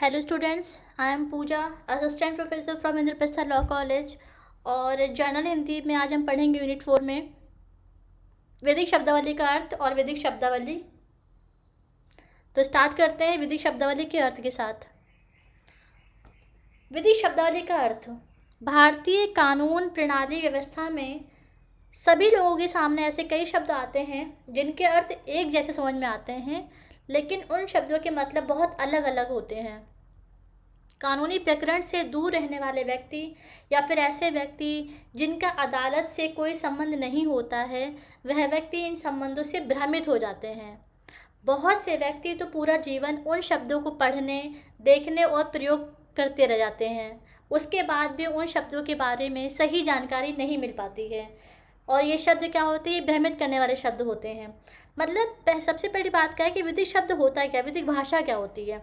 hello students I am Pooja assistant professor from Indraprastha law college और general Hindi में आज हम पढ़ेंगे यूनिट फोर में वैदिक शब्दावली का अर्थ और वैदिक शब्दावली तो स्टार्ट करते हैं वैदिक शब्दावली के अर्थ के साथ वैदिक शब्दावली का अर्थ भारतीय कानून प्रणाली व्यवस्था में सभी लोगों के सामने ऐसे कई शब्द आते हैं जिनके अर्थ एक जैसे समझ में आते हैं लेकिन उन शब्दों के मतलब बहुत अलग अलग होते हैं कानूनी प्रकरण से दूर रहने वाले व्यक्ति या फिर ऐसे व्यक्ति जिनका अदालत से कोई संबंध नहीं होता है वह व्यक्ति इन संबंधों से भ्रमित हो जाते हैं बहुत से व्यक्ति तो पूरा जीवन उन शब्दों को पढ़ने देखने और प्रयोग करते रह जाते हैं उसके बाद भी उन शब्दों के बारे में सही जानकारी नहीं मिल पाती है और ये शब्द क्या होते हैं ये भ्रमित करने वाले शब्द होते हैं मतलब सबसे पहली बात क्या है कि विधिक शब्द होता है क्या विधिक भाषा क्या होती है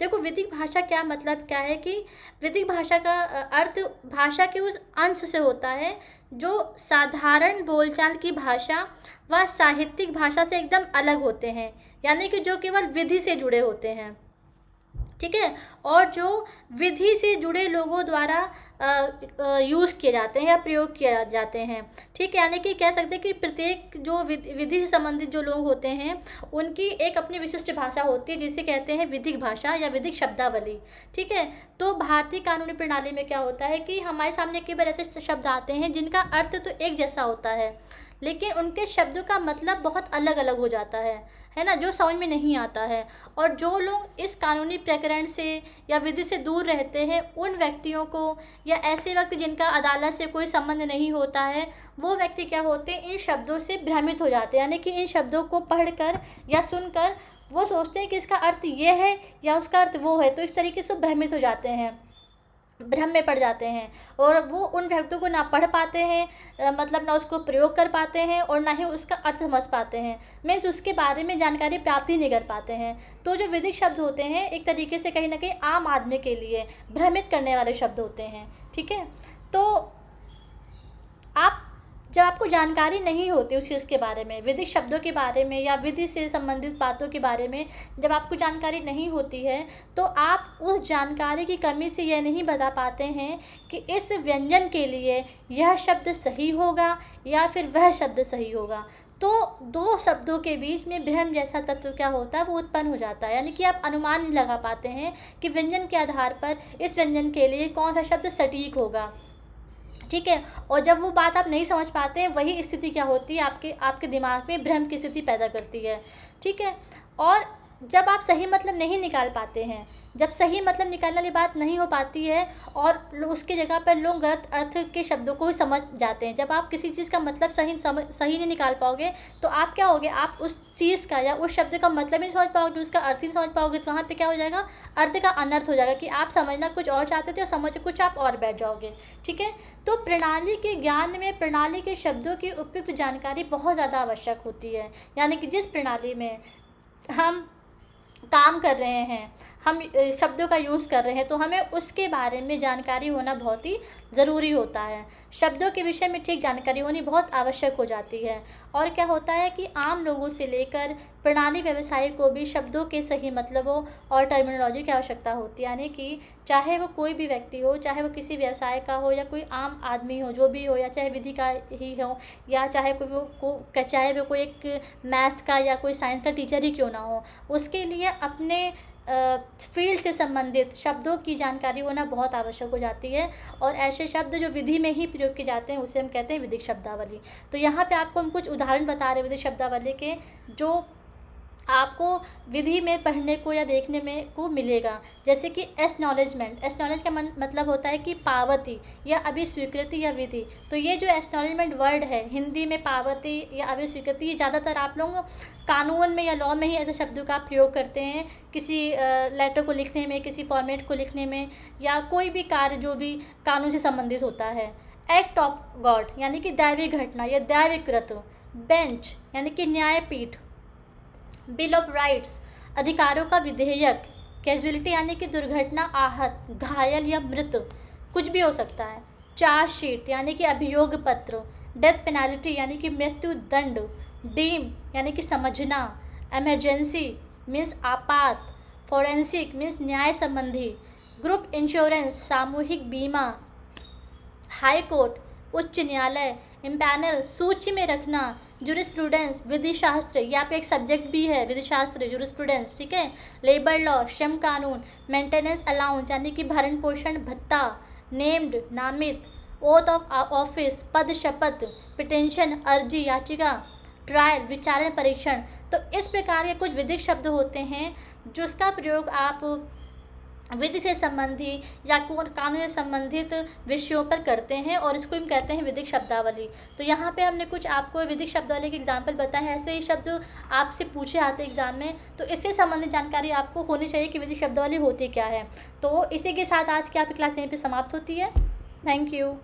देखो विधिक भाषा क्या मतलब क्या है कि विधिक भाषा का अर्थ भाषा के उस अंश से होता है जो साधारण बोलचाल की भाषा व साहित्यिक भाषा से एकदम अलग होते हैं यानी कि जो केवल विधि से जुड़े होते हैं ठीक है और जो विधि से जुड़े लोगों द्वारा यूज़ किए जाते हैं या प्रयोग किए जाते हैं ठीक है यानी कि कह सकते हैं कि प्रत्येक जो विधि से संबंधित जो लोग होते हैं उनकी एक अपनी विशिष्ट भाषा होती है जिसे कहते हैं विधिक भाषा या विधिक शब्दावली ठीक है तो भारतीय कानूनी प्रणाली में क्या होता है कि हमारे सामने कई बार ऐसे शब्द आते हैं जिनका अर्थ तो एक जैसा होता है लेकिन उनके शब्दों का मतलब बहुत अलग अलग हो जाता है है ना जो समझ में नहीं आता है और जो लोग इस कानूनी प्रकरण से या विधि से दूर रहते हैं उन व्यक्तियों को या ऐसे वक्त जिनका अदालत से कोई संबंध नहीं होता है वो व्यक्ति क्या होते हैं इन शब्दों से भ्रमित हो जाते हैं यानी कि इन शब्दों को पढ़कर या सुनकर वो सोचते हैं कि इसका अर्थ ये है या उसका अर्थ वो है तो इस तरीके से भ्रमित हो जाते हैं भ्रम में पड़ जाते हैं और वो उन व्यक्तियों को ना पढ़ पाते हैं मतलब ना उसको प्रयोग कर पाते हैं और ना ही उसका अर्थ समझ पाते हैं मीन्स उसके बारे में जानकारी प्राप्ति नहीं कर पाते हैं तो जो विधिक शब्द होते हैं एक तरीके से कहीं ना कहीं आम आदमी के लिए भ्रमित करने वाले शब्द होते हैं ठीक है तो आप जब आपको जानकारी नहीं होती उस चीज़ के बारे में विधिक शब्दों के बारे में या विधि से संबंधित बातों के बारे में जब आपको जानकारी नहीं होती है तो आप उस जानकारी की कमी से यह नहीं बता पाते हैं कि इस व्यंजन के लिए यह शब्द सही होगा या फिर वह शब्द सही होगा तो दो शब्दों के बीच में भ्रम जैसा तत्व क्या होता है वो उत्पन्न हो जाता है यानी कि आप अनुमान नहीं लगा पाते हैं कि व्यंजन के आधार पर इस व्यंजन के लिए कौन सा शब्द सटीक होगा ठीक है और जब वो बात आप नहीं समझ पाते हैं वही स्थिति क्या होती है आपके आपके दिमाग में भ्रम की स्थिति पैदा करती है ठीक है और जब आप सही मतलब नहीं निकाल पाते हैं जब सही मतलब निकालने वाली बात नहीं हो पाती है और उसके जगह पर लोग गलत अर्थ के शब्दों को ही समझ जाते हैं जब आप किसी चीज़ का मतलब सही समझ सही नहीं निकाल पाओगे तो आप क्या होगे आप उस चीज़ का या उस शब्द का मतलब ही नहीं समझ पाओगे उसका अर्थ ही नहीं समझ पाओगे तो वहाँ पर क्या हो जाएगा अर्थ का अनर्थ हो जाएगा कि आप समझना कुछ और चाहते थे और समझ कुछ आप और बैठ जाओगे ठीक है तो प्रणाली के ज्ञान में प्रणाली के शब्दों की उपयुक्त जानकारी बहुत ज़्यादा आवश्यक होती है यानी कि जिस प्रणाली में हम काम कर रहे हैं हम शब्दों का यूज़ कर रहे हैं तो हमें उसके बारे में जानकारी होना बहुत ही ज़रूरी होता है शब्दों के विषय में ठीक जानकारी होनी बहुत आवश्यक हो जाती है और क्या होता है कि आम लोगों से लेकर प्रणाली व्यवसाय को भी शब्दों के सही मतलबों और टर्मिनोलॉजी की आवश्यकता होती है यानी कि चाहे वो कोई भी व्यक्ति हो चाहे वो किसी व्यवसाय का हो या कोई आम आदमी हो जो भी हो या चाहे विधि का ही हो या चाहे कोई वो को चाहे वो कोई एक मैथ का या कोई साइंस का टीचर ही क्यों ना हो उसके लिए अपने फील्ड से संबंधित शब्दों की जानकारी होना बहुत आवश्यक हो जाती है और ऐसे शब्द जो विधि में ही प्रयोग किए जाते हैं उसे हम कहते हैं विधिक शब्दावली तो यहाँ पे आपको हम कुछ उदाहरण बता रहे हैं विधिक शब्दावली के जो आपको विधि में पढ़ने को या देखने में को मिलेगा जैसे कि एस नॉलेज का मन, मतलब होता है कि पावती या अभिस्वीकृति या विधि तो ये जो नॉलेजमेंट वर्ड है हिंदी में पावती या अभिस्वीकृति ये ज़्यादातर आप लोग कानून में या लॉ में ही ऐसे शब्दों का प्रयोग करते हैं किसी लेटर को लिखने में किसी फॉर्मेट को लिखने में या कोई भी कार्य जो भी कानून से संबंधित होता है एक्ट ऑफ गॉड यानी कि दैवी घटना या दैविक कृत बेंच यानी कि न्यायपीठ बिल ऑफ राइट्स अधिकारों का विधेयक कैजुअलिटी यानी कि दुर्घटना आहत घायल या मृत कुछ भी हो सकता है चार्जशीट यानी कि अभियोग पत्र डेथ पेनाल्टी यानी कि मृत्यु दंड डीम यानी कि समझना एमरजेंसी मीन्स आपात फॉरेंसिक मीन्स न्याय संबंधी ग्रुप इंश्योरेंस सामूहिक बीमा हाई कोर्ट उच्च न्यायालय इम्पैनल सूची में रखना जूरिस्प्रूडेंस विधि शास्त्र या आपका एक सब्जेक्ट भी है विधि शास्त्र स्टूडेंट्स ठीक है लेबर लॉ श्रम कानून मेंटेनेंस अलाउंस यानी कि भरण पोषण भत्ता नेम्ड नामित ओथ ऑफ ऑफिस पद शपथ पिटेंशन अर्जी याचिका ट्रायल विचारण परीक्षण तो इस प्रकार के कुछ विधिक शब्द होते हैं जिसका प्रयोग आप विधि से संबंधी या कौन कानून से संबंधित विषयों पर करते हैं और इसको हम कहते हैं विधिक शब्दावली तो यहाँ पे हमने कुछ आपको विधिक शब्दावली के एग्जाम्पल बताए हैं ऐसे ही शब्द आपसे पूछे आते एग्जाम में तो इससे संबंधित जानकारी आपको होनी चाहिए कि विधिक शब्दावली होती क्या है तो इसी के साथ आज की आपकी क्लास यहीं पर समाप्त होती है थैंक यू